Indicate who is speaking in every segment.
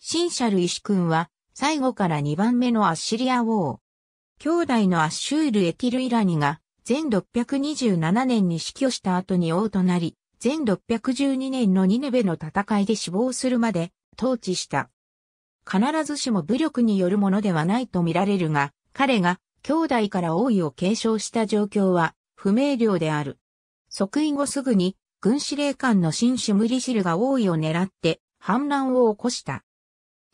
Speaker 1: シンシャル石君は、最後から2番目のアッシリア王。兄弟のアッシュール・エティル・イラニが、全627年に死去した後に王となり、全612年のニネベの戦いで死亡するまで、統治した。必ずしも武力によるものではないと見られるが、彼が兄弟から王位を継承した状況は不明瞭である。即位後すぐに軍司令官の新種ムリシルが王位を狙って反乱を起こした。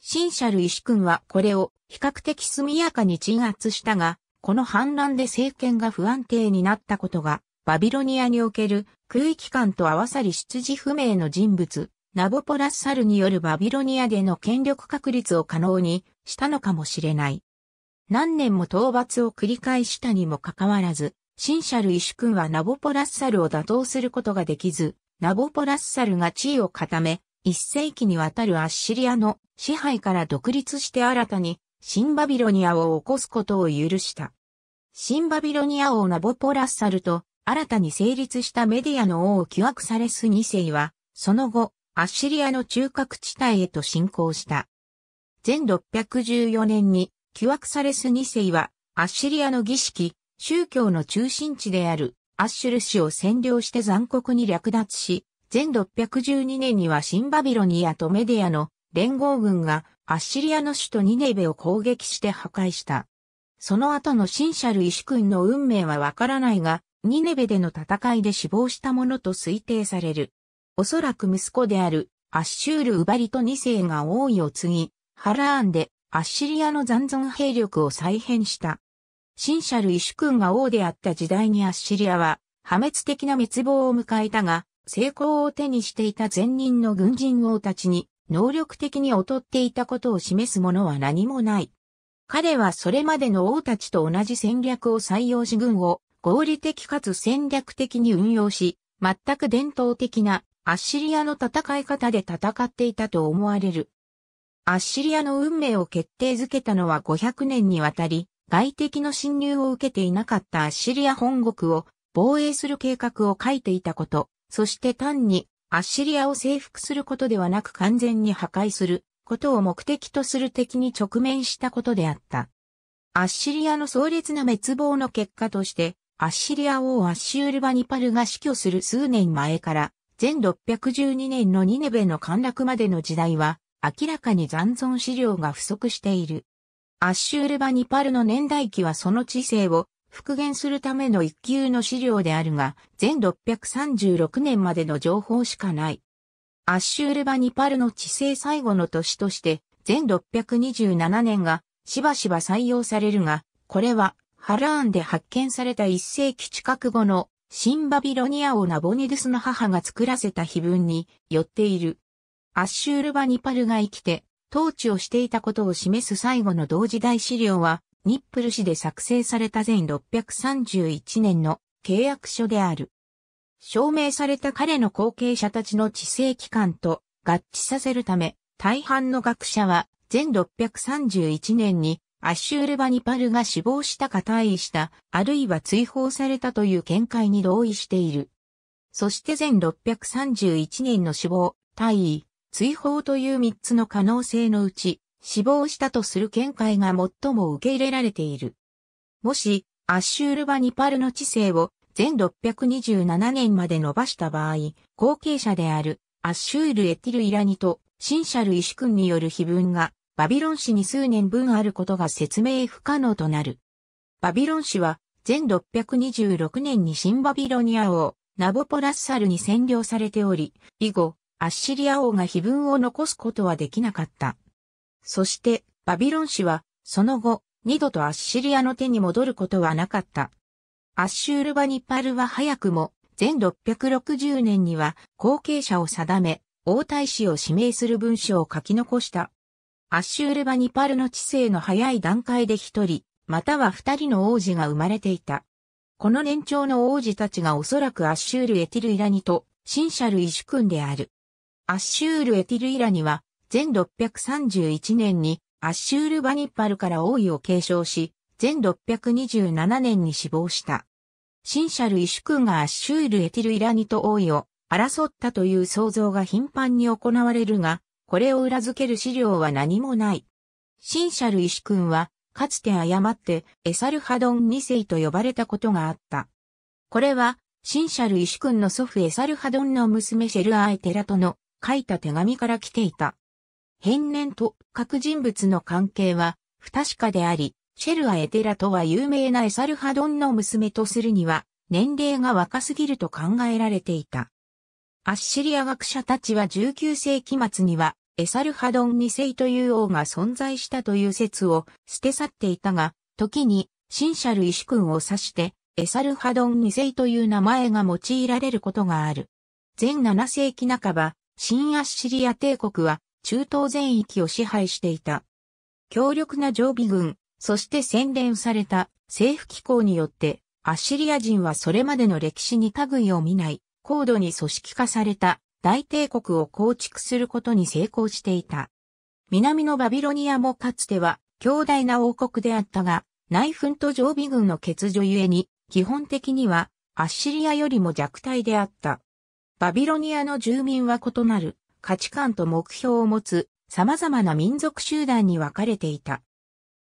Speaker 1: シンシャル石君はこれを比較的速やかに鎮圧したが、この反乱で政権が不安定になったことが、バビロニアにおける空域間と合わさり出自不明の人物、ナボポラッサルによるバビロニアでの権力確立を可能にしたのかもしれない。何年も討伐を繰り返したにもかかわらず、シンシャル石君はナボポラッサルを打倒することができず、ナボポラッサルが地位を固め、一世紀にわたるアッシリアの支配から独立して新たに、シンバビロニアを起こすことを許した。シンバビロニア王ナボポラッサルと、新たに成立したメディアの王をュ惑されす2世は、その後、アッシリアの中核地帯へと侵攻した。全614年に、キ惑されす2世は、アッシリアの儀式、宗教の中心地である、アッシュル市を占領して残酷に略奪し、全612年にはシンバビロニアとメディアの連合軍がアッシリアの首都ニネベを攻撃して破壊した。その後のシンシャルイシ君の運命はわからないが、ニネベでの戦いで死亡したものと推定される。おそらく息子であるアッシュール・ウバリト2世が王位を継ぎ、ハラーンでアッシリアの残存兵力を再編した。シンシャル・イシ君が王であった時代にアッシリアは破滅的な滅亡を迎えたが、成功を手にしていた前任の軍人王たちに能力的に劣っていたことを示すものは何もない。彼はそれまでの王たちと同じ戦略を採用し軍を合理的かつ戦略的に運用し、全く伝統的なアッシリアの戦い方で戦っていたと思われる。アッシリアの運命を決定づけたのは500年にわたり、外敵の侵入を受けていなかったアッシリア本国を防衛する計画を書いていたこと、そして単にアッシリアを征服することではなく完全に破壊することを目的とする敵に直面したことであった。アッシリアの壮烈な滅亡の結果として、アッシリア王アッシュールバニパルが死去する数年前から、全612年のニネベの陥落までの時代は、明らかに残存資料が不足している。アッシュールバニパルの年代記はその知性を復元するための一級の資料であるが、全636年までの情報しかない。アッシュールバニパルの治世最後の年として、全627年がしばしば採用されるが、これはハラーンで発見された1世紀近く後のシンバビロニア王ナボニドゥスの母が作らせた碑文によっている。アッシュールバニパルが生きて、統治をしていたことを示す最後の同時代資料は、ニップル市で作成された全6 3 1年の契約書である。証明された彼の後継者たちの知性機関と合致させるため、大半の学者は、全631年にアッシュール・バニパルが死亡したか退位した、あるいは追放されたという見解に同意している。そして全631年の死亡、退位、追放という3つの可能性のうち、死亡したとする見解が最も受け入れられている。もし、アッシュールバニパルの知性を全627年まで伸ばした場合、後継者であるアッシュール・エティル・イラニとシンシャル・イシュ君による碑文がバビロン市に数年分あることが説明不可能となる。バビロン市は全626年に新バビロニア王ナボポラッサルに占領されており、以後、アッシリア王が碑文を残すことはできなかった。そして、バビロン氏は、その後、二度とアッシリアの手に戻ることはなかった。アッシュールバニパルは早くも、全660年には後継者を定め、王太子を指名する文書を書き残した。アッシュールバニパルの知性の早い段階で一人、または二人の王子が生まれていた。この年長の王子たちがおそらくアッシュール・エティル・イラニとシンシャル・イシュ君である。アッシュール・エティル・イラニは1631年にアッシュールバニッパルから王位を継承し、1627年に死亡した。新シャルイシュ君がアッシュールエティルイラニと王位を争ったという想像が頻繁に行われるが、これを裏付ける資料は何もない。新シャルイシュ君は、かつて誤ってエサルハドン2世と呼ばれたことがあった。これは、新シャルイシュ君の祖父エサルハドンの娘シェルアーテラとの書いた手紙から来ていた。変年と各人物の関係は不確かであり、シェルア・エテラとは有名なエサルハドンの娘とするには、年齢が若すぎると考えられていた。アッシリア学者たちは19世紀末には、エサルハドン2世という王が存在したという説を捨て去っていたが、時に、シンシャル・イシ君を指して、エサルハドン2世という名前が用いられることがある。前7世紀半ば、新アッシリア帝国は中東全域を支配していた。強力な常備軍、そして洗練された政府機構によって、アッシリア人はそれまでの歴史に類を見ない、高度に組織化された大帝国を構築することに成功していた。南のバビロニアもかつては強大な王国であったが、内紛と常備軍の欠如ゆえに、基本的にはアッシリアよりも弱体であった。バビロニアの住民は異なる価値観と目標を持つ様々な民族集団に分かれていた。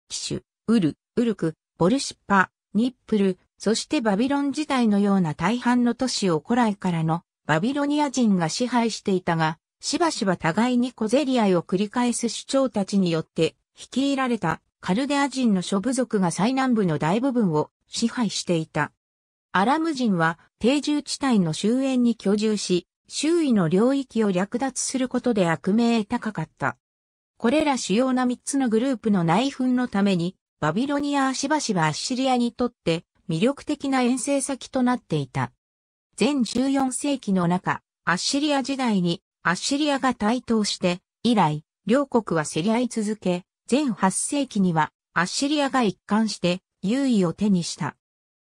Speaker 1: キシュ、ウル、ウルク、ボルシッパ、ニップル、そしてバビロン時代のような大半の都市を古来からのバビロニア人が支配していたが、しばしば互いに小競り合いを繰り返す主張たちによって率いられたカルデア人の諸部族が最南部の大部分を支配していた。アラム人は定住地帯の周辺に居住し、周囲の領域を略奪することで悪名高かった。これら主要な3つのグループの内紛のために、バビロニアはしばしばアッシリアにとって魅力的な遠征先となっていた。全14世紀の中、アッシリア時代にアッシリアが台頭して、以来、両国は競り合い続け、全8世紀にはアッシリアが一貫して優位を手にした。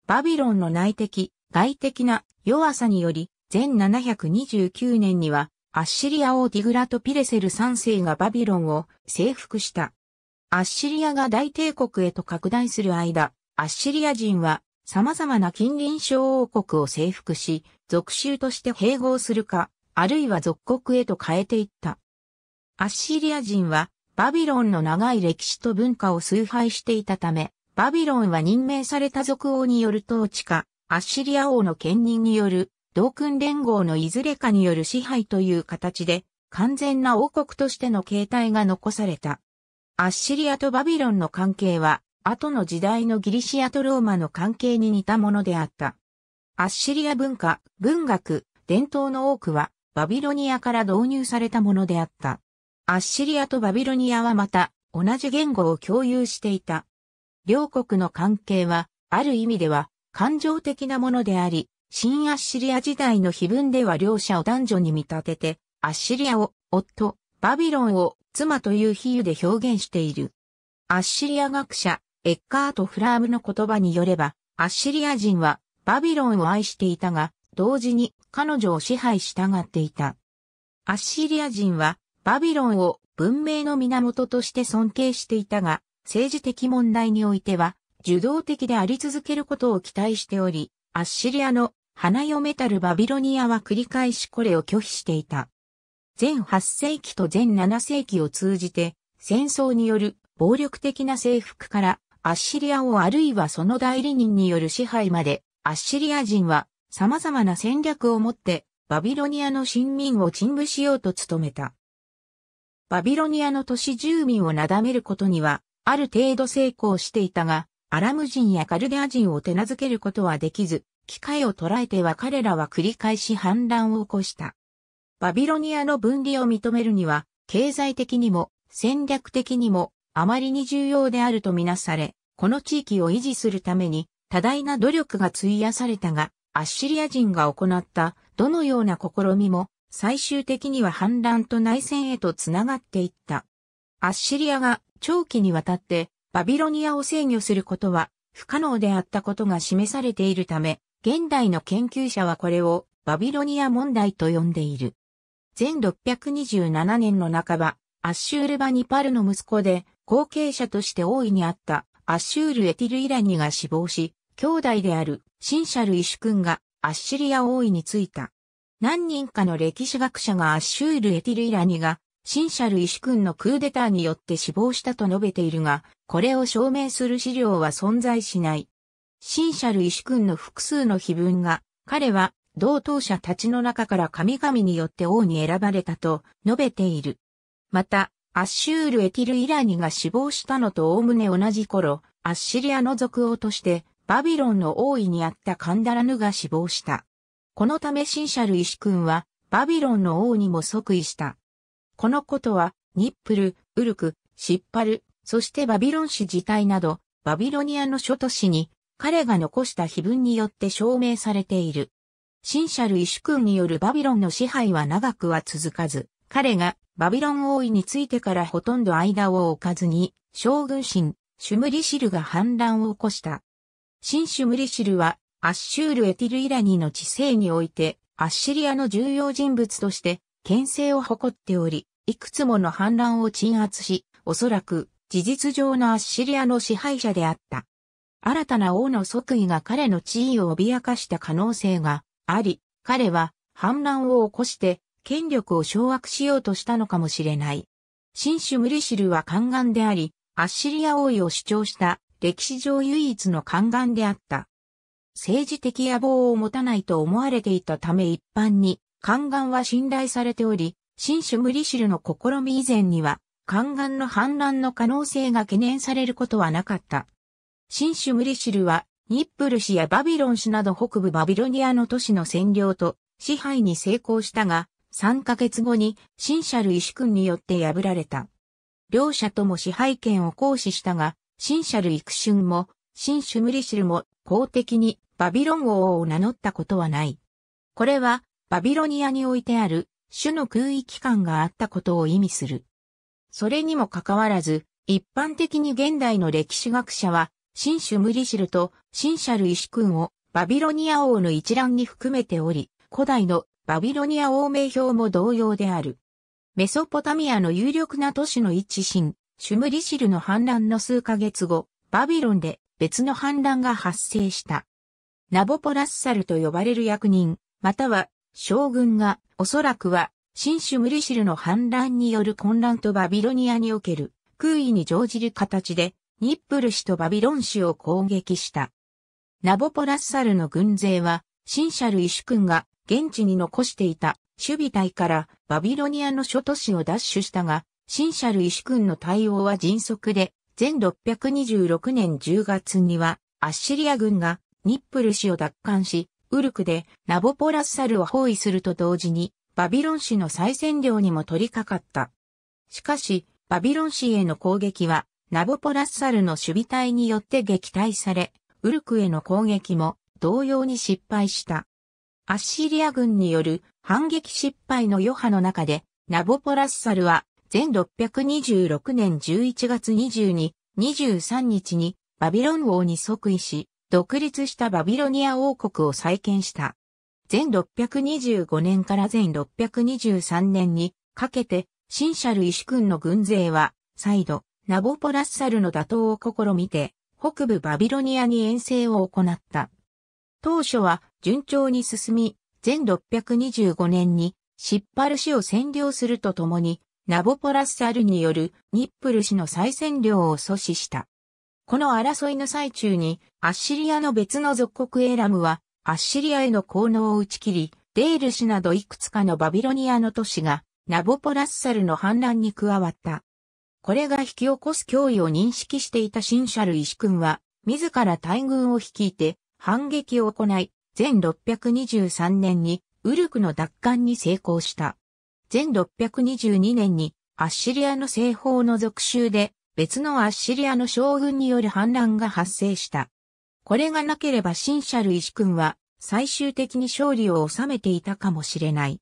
Speaker 1: バビロンの内的、外的な弱さにより、前729年には、アッシリア王ティグラト・ピレセル3世がバビロンを征服した。アッシリアが大帝国へと拡大する間、アッシリア人は様々な近隣小王国を征服し、属州として併合するか、あるいは属国へと変えていった。アッシリア人はバビロンの長い歴史と文化を崇拝していたため、バビロンは任命された族王による統治か、アッシリア王の権任による同訓連合のいずれかによる支配という形で、完全な王国としての形態が残された。アッシリアとバビロンの関係は、後の時代のギリシアとローマの関係に似たものであった。アッシリア文化、文学、伝統の多くは、バビロニアから導入されたものであった。アッシリアとバビロニアはまた、同じ言語を共有していた。両国の関係は、ある意味では、感情的なものであり、新アッシリア時代の碑文では両者を男女に見立てて、アッシリアを夫、バビロンを妻という比喩で表現している。アッシリア学者、エッカート・フラームの言葉によれば、アッシリア人はバビロンを愛していたが、同時に彼女を支配したがっていた。アッシリア人はバビロンを文明の源として尊敬していたが、政治的問題においては、受動的であり続けることを期待しており、アッシリアの花嫁たるバビロニアは繰り返しこれを拒否していた。全8世紀と全7世紀を通じて、戦争による暴力的な征服から、アッシリアをあるいはその代理人による支配まで、アッシリア人は様々な戦略を持って、バビロニアの新民を鎮武しようと努めた。バビロニアの都市住民をなだめることには、ある程度成功していたが、アラム人やカルデア人を手なずけることはできず、機会を捉えては彼らは繰り返し反乱を起こした。バビロニアの分離を認めるには、経済的にも戦略的にもあまりに重要であるとみなされ、この地域を維持するために多大な努力が費やされたが、アッシリア人が行ったどのような試みも最終的には反乱と内戦へとつながっていった。アッシリアが長期にわたってバビロニアを制御することは不可能であったことが示されているため、現代の研究者はこれをバビロニア問題と呼んでいる。1627年の半ば、アッシュール・バニパルの息子で、後継者として大いにあったアッシュール・エティル・イラニが死亡し、兄弟であるシンシャル・イシュ君がアッシリア王位についた。何人かの歴史学者がアッシュール・エティル・イラニが、シンシャル・イシュ君のクーデターによって死亡したと述べているが、これを証明する資料は存在しない。シンル・イシ主君の複数の碑文が、彼は同等者たちの中から神々によって王に選ばれたと述べている。また、アッシュール・エティル・イラニが死亡したのと概ね同じ頃、アッシリアの族王としてバビロンの王位にあったカンダラヌが死亡した。このためシンシャル・イシ君はバビロンの王にも即位した。このことはニップル、ウルク、シッパル、そしてバビロン市自体などバビロニアの諸都市に彼が残した碑文によって証明されている。シンシャル・イシュ君によるバビロンの支配は長くは続かず、彼がバビロン王位についてからほとんど間を置かずに、将軍神、シュムリシルが反乱を起こした。シンシュムリシルは、アッシュール・エティル・イラニの治世において、アッシリアの重要人物として、牽制を誇っており、いくつもの反乱を鎮圧し、おそらく、事実上のアッシリアの支配者であった。新たな王の即位が彼の地位を脅かした可能性があり、彼は反乱を起こして権力を掌握しようとしたのかもしれない。新種ムリシルは宦官であり、アッシリア王位を主張した歴史上唯一の宦官であった。政治的野望を持たないと思われていたため一般に宦官は信頼されており、新種ムリシルの試み以前には宦官の反乱の可能性が懸念されることはなかった。新種ムリシルは、ニップル市やバビロン市など北部バビロニアの都市の占領と支配に成功したが、3ヶ月後に新シャルイシ君によって破られた。両者とも支配権を行使したが、新シャルイクシンも、新シュムリシルも公的にバビロン王を名乗ったことはない。これは、バビロニアにおいてある、種の空域間があったことを意味する。それにもかかわらず、一般的に現代の歴史学者は、新種ムリシルと新シャルイシ君をバビロニア王の一覧に含めており、古代のバビロニア王名表も同様である。メソポタミアの有力な都市の一神、シュムリシルの反乱の数ヶ月後、バビロンで別の反乱が発生した。ナボポラッサルと呼ばれる役人、または将軍が、おそらくは、新種ムリシルの反乱による混乱とバビロニアにおける空位に乗じる形で、ニップル氏とバビロン氏を攻撃した。ナボポラッサルの軍勢は、シンシャルイシュ君が現地に残していた守備隊からバビロニアの諸都市を奪取したが、シンシャルイシュ君の対応は迅速で、全626年10月には、アッシリア軍がニップル氏を奪還し、ウルクでナボポラッサルを包囲すると同時に、バビロン氏の再占領にも取り掛かった。しかし、バビロン氏への攻撃はナボポラッサルの守備隊によって撃退され、ウルクへの攻撃も同様に失敗した。アッシリア軍による反撃失敗の余波の中で、ナボポラッサルは、全626年11月22、23日にバビロン王に即位し、独立したバビロニア王国を再建した。全625年から全623年にかけて、シンシャルイシュ君の軍勢は、再度、ナボポラッサルの打倒を試みて、北部バビロニアに遠征を行った。当初は順調に進み、前625年にシッパル市を占領するとともに、ナボポラッサルによるニップル氏の再占領を阻止した。この争いの最中に、アッシリアの別の属国エラムは、アッシリアへの効能を打ち切り、デール氏などいくつかのバビロニアの都市が、ナボポラッサルの反乱に加わった。これが引き起こす脅威を認識していたシンシャル石君は、自ら大軍を率いて反撃を行い、全6 2 3年にウルクの奪還に成功した。全6 2 2年にアッシリアの西方の属州で別のアッシリアの将軍による反乱が発生した。これがなければシンシャル石君は最終的に勝利を収めていたかもしれない。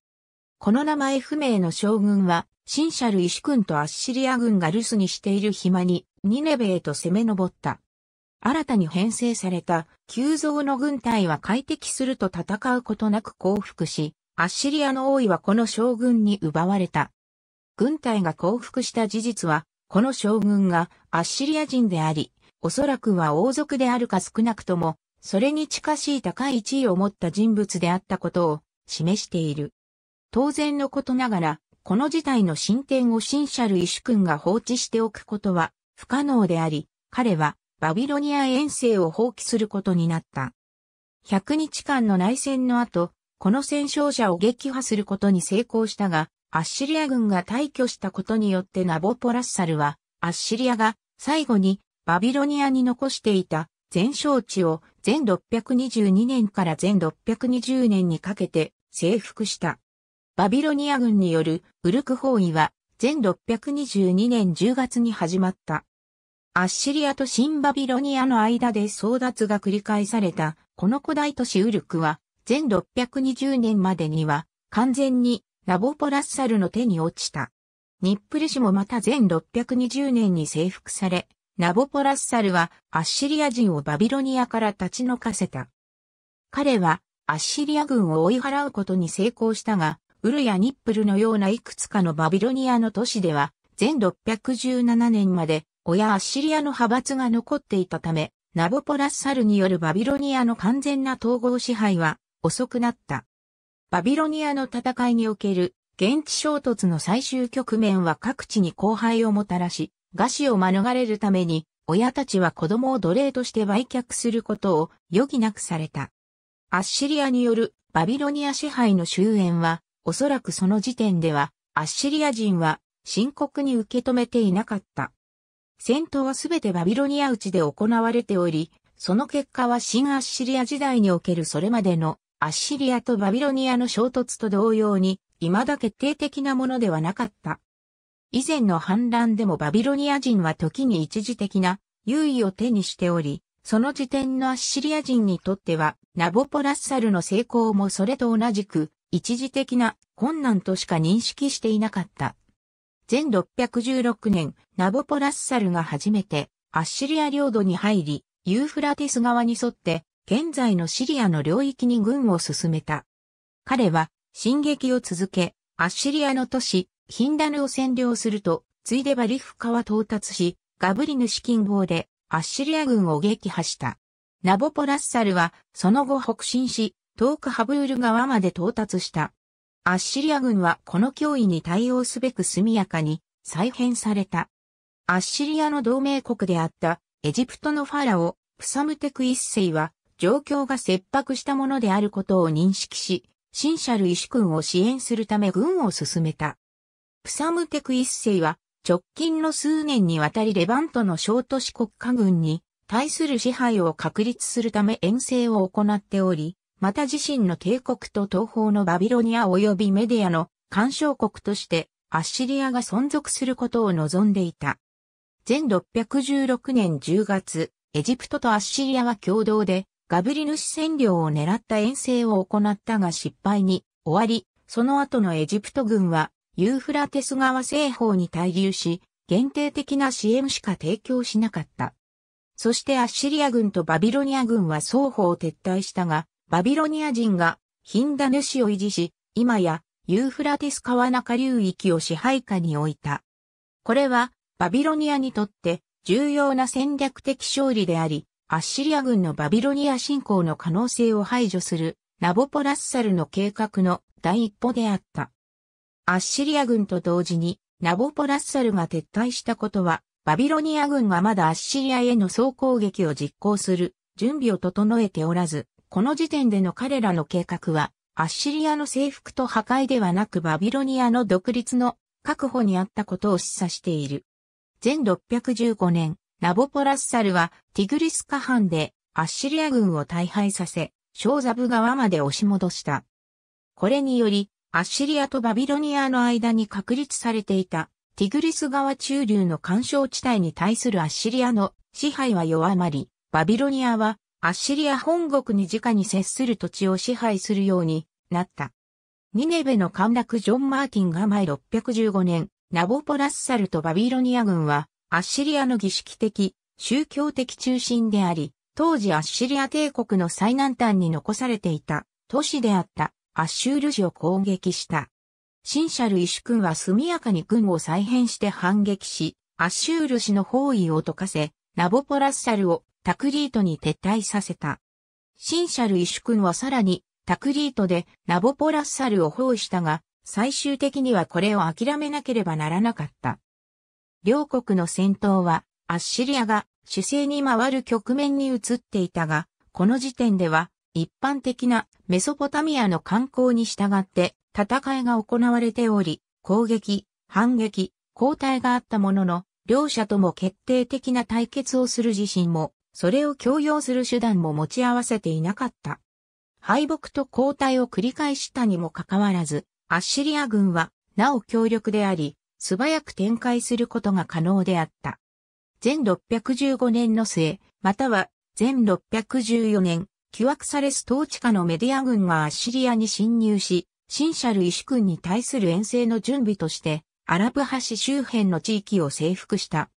Speaker 1: この名前不明の将軍はシンシャルイシュとアッシリア軍が留守にしている暇に、ニネベへと攻め上った。新たに編成された、急増の軍隊は快適すると戦うことなく降伏し、アッシリアの王位はこの将軍に奪われた。軍隊が降伏した事実は、この将軍がアッシリア人であり、おそらくは王族であるか少なくとも、それに近しい高い地位を持った人物であったことを示している。当然のことながら、この事態の進展をシンシャル・イシュ君が放置しておくことは不可能であり、彼はバビロニア遠征を放棄することになった。100日間の内戦の後、この戦勝者を撃破することに成功したが、アッシリア軍が退去したことによってナボポラッサルは、アッシリアが最後にバビロニアに残していた全勝地を全622年から全620年にかけて征服した。バビロニア軍によるウルク包囲は、全622年10月に始まった。アッシリアと新バビロニアの間で争奪が繰り返された、この古代都市ウルクは、全620年までには、完全にナボポラッサルの手に落ちた。ニップル市もまた全620年に征服され、ナボポラッサルはアッシリア人をバビロニアから立ち退かせた。彼はアッシリア軍を追い払うことに成功したが、ウルやニップルのようないくつかのバビロニアの都市では、全617年まで、親アッシリアの派閥が残っていたため、ナボポラッサルによるバビロニアの完全な統合支配は遅くなった。バビロニアの戦いにおける現地衝突の最終局面は各地に荒廃をもたらし、餓死を免れるために親たちは子供を奴隷として売却することを余儀なくされた。アッシリアによるバビロニア支配の終焉はおそらくその時点では、アッシリア人は深刻に受け止めていなかった。戦闘はすべてバビロニア内で行われており、その結果は新アッシリア時代におけるそれまでのアッシリアとバビロニアの衝突と同様に、未だ決定的なものではなかった。以前の反乱でもバビロニア人は時に一時的な優位を手にしており、その時点のアッシリア人にとっては、ナボポラッサルの成功もそれと同じく、一時的な困難としか認識していなかった。前616年、ナボポラッサルが初めてアッシリア領土に入り、ユーフラティス側に沿って現在のシリアの領域に軍を進めた。彼は進撃を続け、アッシリアの都市、ヒンダヌを占領すると、ついでバリフカは到達し、ガブリヌ資金ウでアッシリア軍を撃破した。ナボポラッサルはその後北進し、遠くハブール川まで到達した。アッシリア軍はこの脅威に対応すべく速やかに再編された。アッシリアの同盟国であったエジプトのファラオ、プサムテク一世は状況が切迫したものであることを認識し、シンシャルイシ君を支援するため軍を進めた。プサムテク一世は直近の数年にわたりレバントの小都市国家軍に対する支配を確立するため遠征を行っており、また自身の帝国と東方のバビロニア及びメディアの干渉国としてアッシリアが存続することを望んでいた。前616年10月、エジプトとアッシリアは共同でガブリヌス占領を狙った遠征を行ったが失敗に終わり、その後のエジプト軍はユーフラテス川西方に滞留し、限定的な支援しか提供しなかった。そしてアッシリア軍とバビロニア軍は双方撤退したが、バビロニア人がヒンダヌシを維持し、今やユーフラティス川中流域を支配下に置いた。これはバビロニアにとって重要な戦略的勝利であり、アッシリア軍のバビロニア侵攻の可能性を排除するナボポラッサルの計画の第一歩であった。アッシリア軍と同時にナボポラッサルが撤退したことは、バビロニア軍がまだアッシリアへの総攻撃を実行する準備を整えておらず、この時点での彼らの計画は、アッシリアの征服と破壊ではなくバビロニアの独立の確保にあったことを示唆している。前615年、ナボポラッサルはティグリス河畔でアッシリア軍を大敗させ、ショーザブ川まで押し戻した。これにより、アッシリアとバビロニアの間に確立されていたティグリス川中流の干渉地帯に対するアッシリアの支配は弱まり、バビロニアはアッシリア本国に直に接する土地を支配するようになった。ニネベの陥落ジョン・マーティンが前615年、ナボポラッサルとバビロニア軍は、アッシリアの儀式的、宗教的中心であり、当時アッシリア帝国の最南端に残されていた都市であったアッシュール市を攻撃した。シンシャル・イシュ君は速やかに軍を再編して反撃し、アッシュール氏の包囲を解かせ、ナボポラッサルをタクリートに撤退させた。シンシャル・イシュ君はさらにタクリートでナボポラッサルを包囲したが、最終的にはこれを諦めなければならなかった。両国の戦闘はアッシリアが主勢に回る局面に移っていたが、この時点では一般的なメソポタミアの観光に従って戦いが行われており、攻撃、反撃、交代があったものの、両者とも決定的な対決をする自信もそれを強要する手段も持ち合わせていなかった。敗北と交代を繰り返したにもかかわらず、アッシリア軍は、なお強力であり、素早く展開することが可能であった。全615年の末、または全614年、キュアクサレス統治下のメディア軍がアッシリアに侵入し、シンシャル医師君に対する遠征の準備として、アラブ橋周辺の地域を征服した。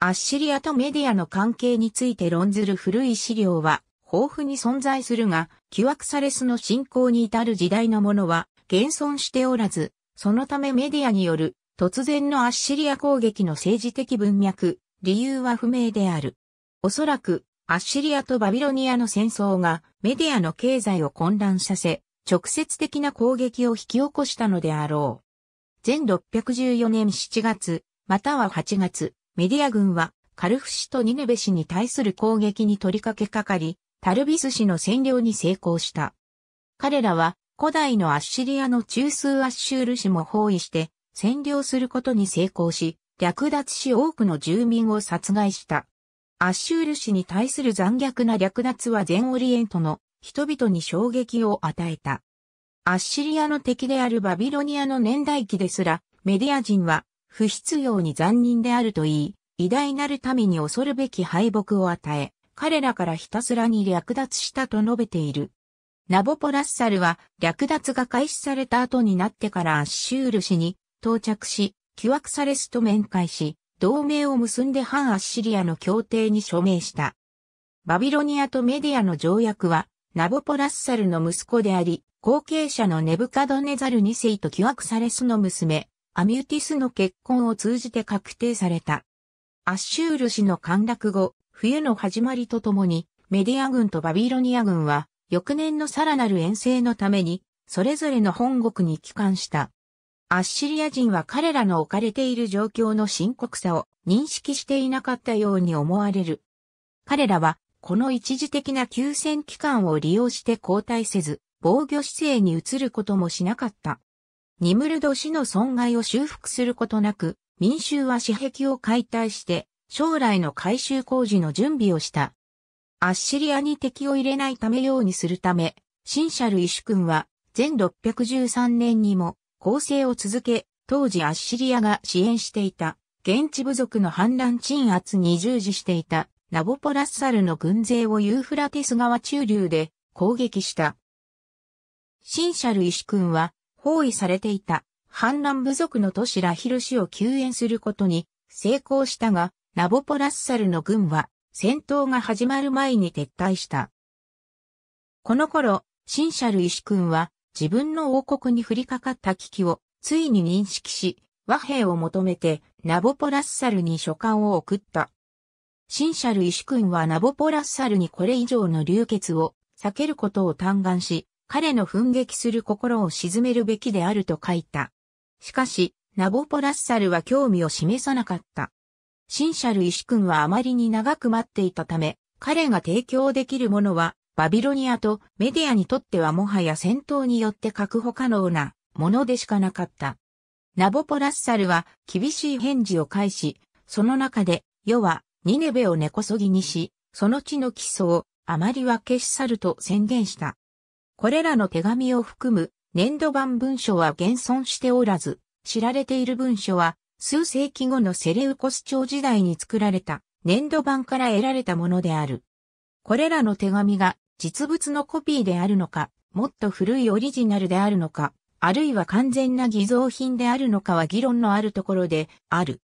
Speaker 1: アッシリアとメディアの関係について論ずる古い資料は豊富に存在するが、キュアクサレスの信仰に至る時代のものは現存しておらず、そのためメディアによる突然のアッシリア攻撃の政治的文脈、理由は不明である。おそらく、アッシリアとバビロニアの戦争がメディアの経済を混乱させ、直接的な攻撃を引き起こしたのであろう。全614年7月、または8月、メディア軍はカルフ氏とニネベ氏に対する攻撃に取りかけかかり、タルビス氏の占領に成功した。彼らは古代のアッシリアの中枢アッシュール氏も包囲して占領することに成功し、略奪し多くの住民を殺害した。アッシュール氏に対する残虐な略奪は全オリエントの人々に衝撃を与えた。アッシリアの敵であるバビロニアの年代記ですら、メディア人は不必要に残忍であると言い、偉大なる民に恐るべき敗北を与え、彼らからひたすらに略奪したと述べている。ナボポラッサルは略奪が開始された後になってからアッシュール氏に到着し、キュアクサレスと面会し、同盟を結んで反アッシリアの協定に署名した。バビロニアとメディアの条約は、ナボポラッサルの息子であり、後継者のネブカドネザル2世とキュアクサレスの娘、アミュティスの結婚を通じて確定された。アッシュール氏の陥落後、冬の始まりとともに、メディア軍とバビロニア軍は、翌年のさらなる遠征のために、それぞれの本国に帰還した。アッシリア人は彼らの置かれている状況の深刻さを認識していなかったように思われる。彼らは、この一時的な休戦期間を利用して交代せず、防御姿勢に移ることもしなかった。ニムルド氏の損害を修復することなく、民衆は死壁を解体して、将来の改修工事の準備をした。アッシリアに敵を入れないためようにするため、シンシャル・イシュ君は、全613年にも、攻勢を続け、当時アッシリアが支援していた、現地部族の反乱鎮圧に従事していた、ナボポラッサルの軍勢をユーフラテス川中流で攻撃した。シンシャル・医師君は、包囲されていた反乱部族の都市ラヒル市を救援することに成功したが、ナボポラッサルの軍は戦闘が始まる前に撤退した。この頃、シンシャル石君は自分の王国に降りかかった危機をついに認識し、和平を求めてナボポラッサルに書簡を送った。シンシャル石君はナボポラッサルにこれ以上の流血を避けることを嘆願し、彼の奮撃する心を沈めるべきであると書いた。しかし、ナボポラッサルは興味を示さなかった。シンシャル医師君はあまりに長く待っていたため、彼が提供できるものは、バビロニアとメディアにとってはもはや戦闘によって確保可能なものでしかなかった。ナボポラッサルは厳しい返事を返し、その中で、世はニネベを根こそぎにし、その地の基礎をあまりは消し去ると宣言した。これらの手紙を含む年度版文書は現存しておらず、知られている文書は数世紀後のセレウコス朝時代に作られた年度版から得られたものである。これらの手紙が実物のコピーであるのか、もっと古いオリジナルであるのか、あるいは完全な偽造品であるのかは議論のあるところである。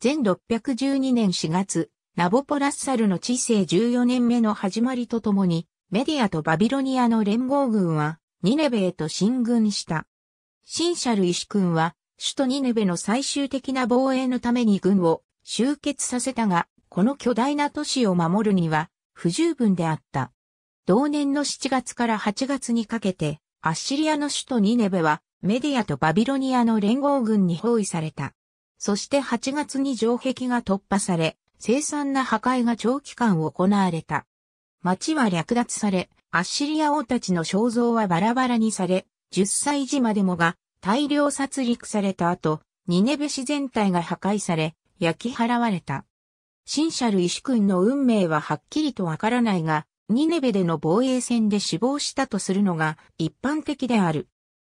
Speaker 1: 全612年4月、ナボポラッサルの治世14年目の始まりとともに、メディアとバビロニアの連合軍は、ニネベへと進軍した。シンシャル石君は、首都ニネベの最終的な防衛のために軍を集結させたが、この巨大な都市を守るには不十分であった。同年の7月から8月にかけて、アッシリアの首都ニネベはメディアとバビロニアの連合軍に包囲された。そして8月に城壁が突破され、凄惨な破壊が長期間行われた。町は略奪され、アッシリア王たちの肖像はバラバラにされ、10歳児までもが大量殺戮された後、ニネベ市全体が破壊され、焼き払われた。シンシャルイシ君の運命ははっきりとわからないが、ニネベでの防衛戦で死亡したとするのが一般的である。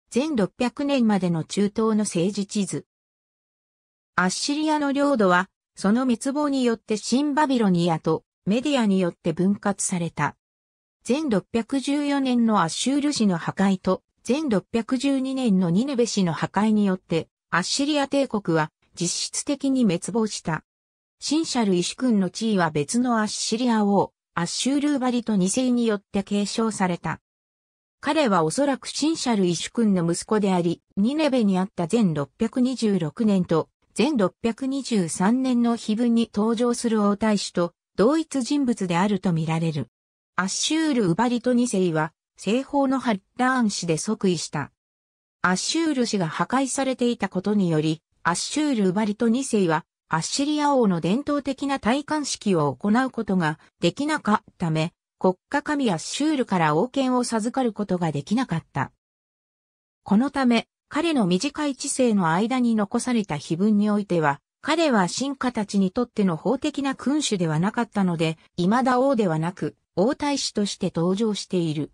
Speaker 1: 全600年までの中東の政治地図。アッシリアの領土は、その滅亡によってシンバビロニアとメディアによって分割された。全614年のアッシュール氏の破壊と、全612年のニネベ氏の破壊によって、アッシリア帝国は実質的に滅亡した。シンシャル・イシュ君の地位は別のアッシリア王、アッシュールーバリと二世によって継承された。彼はおそらくシンシャル・イシュ君の息子であり、ニネベにあった全626年と全623年の碑文に登場する王太子と同一人物であるとみられる。アッシュール・ウバリト2世は、西方のハッラーン氏で即位した。アッシュール氏が破壊されていたことにより、アッシュール・ウバリト2世は、アッシリア王の伝統的な戴冠式を行うことができなかったため、国家神アッシュールから王権を授かることができなかった。このため、彼の短い知性の間に残された碑文においては、彼は進化たちにとっての法的な君主ではなかったので、未だ王ではなく、王太子として登場している。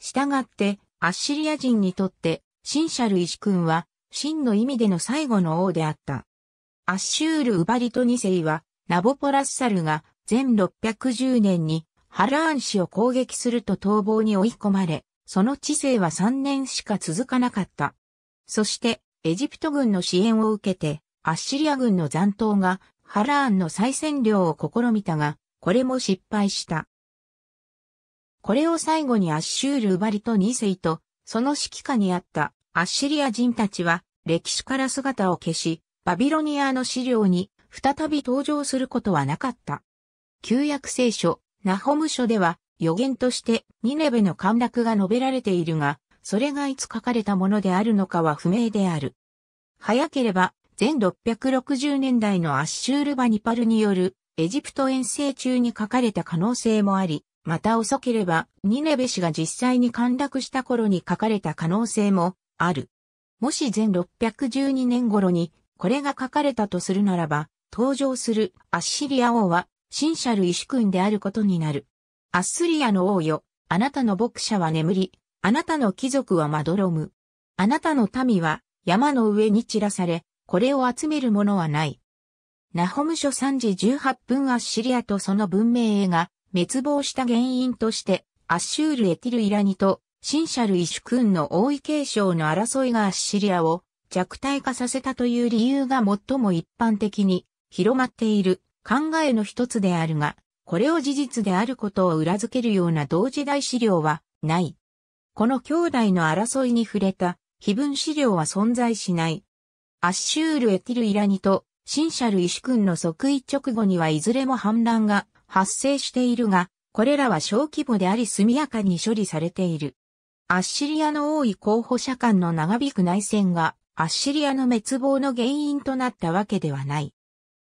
Speaker 1: 従って、アッシリア人にとって、シンシャル石君は、真の意味での最後の王であった。アッシュール・ウバリト2世は、ナボポラッサルが、全610年に、ハラーン氏を攻撃すると逃亡に追い込まれ、その治世は3年しか続かなかった。そして、エジプト軍の支援を受けて、アッシリア軍の残党がハラーンの再占領を試みたが、これも失敗した。これを最後にアッシュール・ウバリと2世と、その指揮下にあったアッシリア人たちは歴史から姿を消し、バビロニアの資料に再び登場することはなかった。旧約聖書、ナホム書では予言としてニネベの陥落が述べられているが、それがいつ書かれたものであるのかは不明である。早ければ1660年代のアッシュールバニパルによるエジプト遠征中に書かれた可能性もあり、また遅ければニネベ氏が実際に陥落した頃に書かれた可能性もある。もし前612年頃にこれが書かれたとするならば、登場するアッシリア王は、シンシャル・イシュ君であることになる。アッスリアの王よ、あなたの牧者は眠り、あなたの貴族はまどろむ。あなたの民は山の上に散らされ、これを集めるものはない。ナホム書3時18分アッシリアとその文明が滅亡した原因として、アッシュール・エティル・イラニと、シンシャル・イシュ君の王位継承の争いがアッシリアを弱体化させたという理由が最も一般的に広まっている考えの一つであるが、これを事実であることを裏付けるような同時代資料はない。この兄弟の争いに触れた非分資料は存在しない。アッシュール・エティル・イラニと、シンシャル・イシュ君の即位直後にはいずれも反乱が発生しているが、これらは小規模であり速やかに処理されている。アッシリアの多い候補者間の長引く内戦が、アッシリアの滅亡の原因となったわけではない。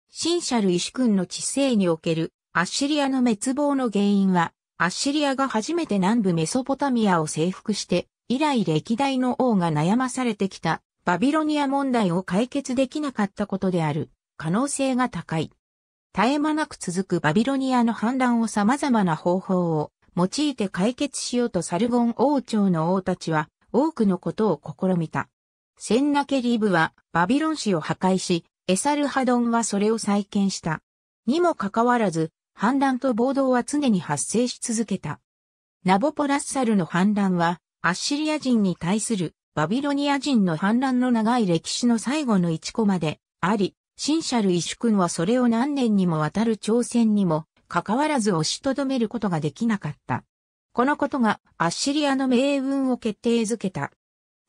Speaker 1: シンシャル・イシュ君の治世におけるアッシリアの滅亡の原因は、アッシリアが初めて南部メソポタミアを征服して、以来歴代の王が悩まされてきたバビロニア問題を解決できなかったことである可能性が高い。絶え間なく続くバビロニアの反乱を様々な方法を用いて解決しようとサルゴン王朝の王たちは多くのことを試みた。センナケリブはバビロン市を破壊し、エサルハドンはそれを再建した。にもかかわらず、反乱と暴動は常に発生し続けた。ナボポラッサルの反乱は、アッシリア人に対するバビロニア人の反乱の長い歴史の最後の一コマであり、シンシャル・イシュ君はそれを何年にもわたる挑戦にも、かかわらず押しとどめることができなかった。このことがアッシリアの命運を決定づけた。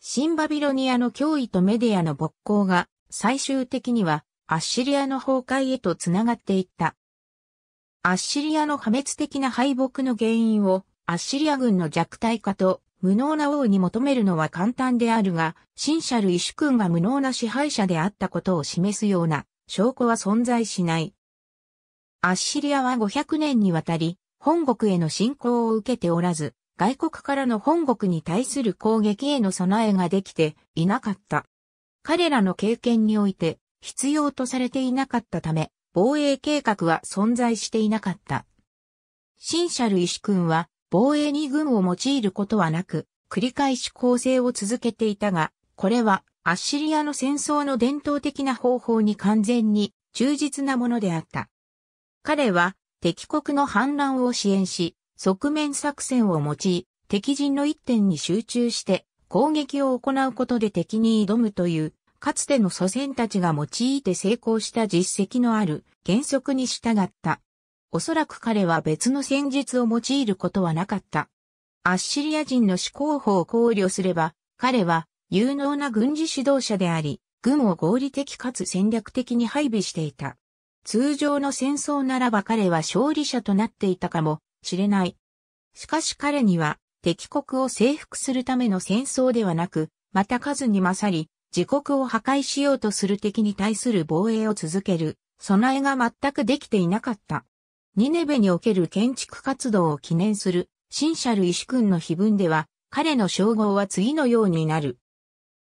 Speaker 1: 新バビロニアの脅威とメディアの勃興が最終的にはアッシリアの崩壊へとつながっていった。アッシリアの破滅的な敗北の原因をアッシリア軍の弱体化と無能な王に求めるのは簡単であるが、ンシャル・イシュ君が無能な支配者であったことを示すような証拠は存在しない。アッシリアは500年にわたり、本国への侵攻を受けておらず、外国からの本国に対する攻撃への備えができていなかった。彼らの経験において必要とされていなかったため、防衛計画は存在していなかった。ンシャル・イシ君は防衛に軍を用いることはなく、繰り返し攻勢を続けていたが、これはアッシリアの戦争の伝統的な方法に完全に忠実なものであった。彼は敵国の反乱を支援し、側面作戦を用い、敵陣の一点に集中して攻撃を行うことで敵に挑むという、かつての祖先たちが用いて成功した実績のある原則に従った。おそらく彼は別の戦術を用いることはなかった。アッシリア人の思考法を考慮すれば、彼は有能な軍事指導者であり、軍を合理的かつ戦略的に配備していた。通常の戦争ならば彼は勝利者となっていたかもしれない。しかし彼には敵国を征服するための戦争ではなく、また数に勝り、自国を破壊しようとする敵に対する防衛を続ける、備えが全くできていなかった。ニネベにおける建築活動を記念する、シンシャル・イシュ君の碑文では、彼の称号は次のようになる。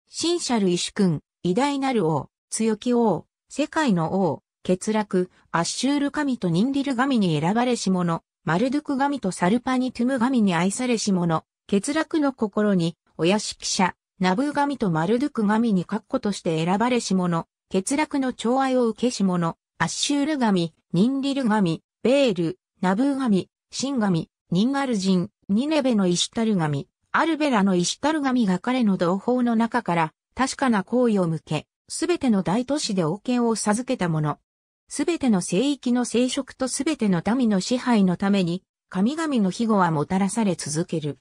Speaker 1: シンシャル・イシュ君、偉大なる王、強き王、世界の王、欠落、アッシュール神とニンリル神に選ばれし者、マルドゥク神とサルパニトゥム神に愛されし者、欠落の心に、お屋敷者、ナブー神とマルドゥク神に括弧として選ばれし者、欠落の寵愛を受けし者、アッシュール神、ニンリル神、ベール、ナブー神、神神、ニンガル人、ニネベのイシュタル神、アルベラのイシュタル神が彼の同胞の中から、確かな行為を向け、すべての大都市で王権を授けたもの。すべての聖域の聖職とすべての民の支配のために、神々の庇護はもたらされ続ける。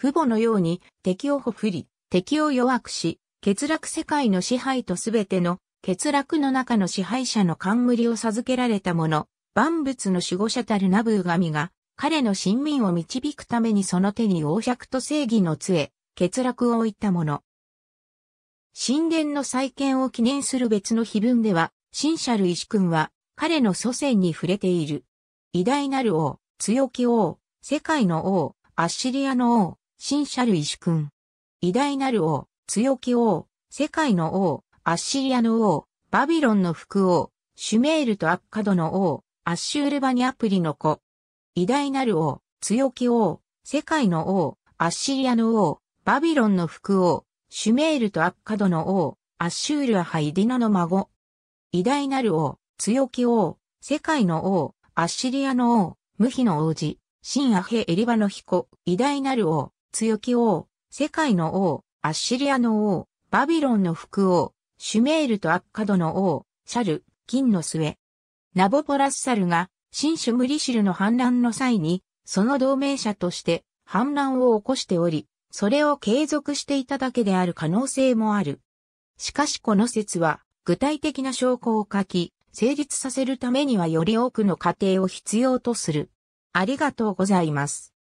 Speaker 1: 父母のように敵をほふり、敵を弱くし、欠落世界の支配とすべての欠落の中の支配者の冠を授けられたもの。万物の守護者たるナブー神が、彼の神民を導くためにその手に王百と正義の杖、欠落を置いたもの。神殿の再建を記念する別の碑文では、ンシャル石君は、彼の祖先に触れている。偉大なる王、強き王、世界の王、アッシリアの王、ンシャル石君。偉大なる王、強き王、世界の王、アッシリアの王、バビロンの副王、シュメールとアッカドの王、アッシュールバニアプリの子。偉大なる王、強き王、世界の王、アッシリアの王、バビロンの副王、シュメールとアッカドの王、アッシュールアハイディナの孫。偉大なる王、強き王、世界の王、アッシリアの王、無比の王子、シンアヘエリバの彦、偉大なる王、強き王、世界の王、アッシリアの王、バビロンの副王、シュメールとアッカドの王、シャル、金の末、ナボポラッサルが、新種ムリシルの反乱の際に、その同盟者として反乱を起こしており、それを継続していただけである可能性もある。しかしこの説は、具体的な証拠を書き、成立させるためにはより多くの過程を必要とする。ありがとうございます。